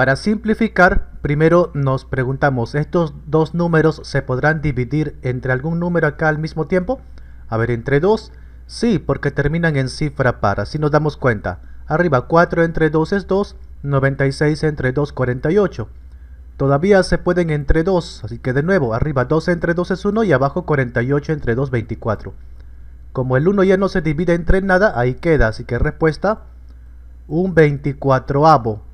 Para simplificar, primero nos preguntamos, ¿estos dos números se podrán dividir entre algún número acá al mismo tiempo? A ver, ¿entre 2? Sí, porque terminan en cifra par, así nos damos cuenta. Arriba 4 entre 2 es 2, 96 entre 2, 48. Todavía se pueden entre 2, así que de nuevo, arriba 2 entre 2 es 1 y abajo 48 entre 2, 24. Como el 1 ya no se divide entre nada, ahí queda, así que respuesta, un 24avo.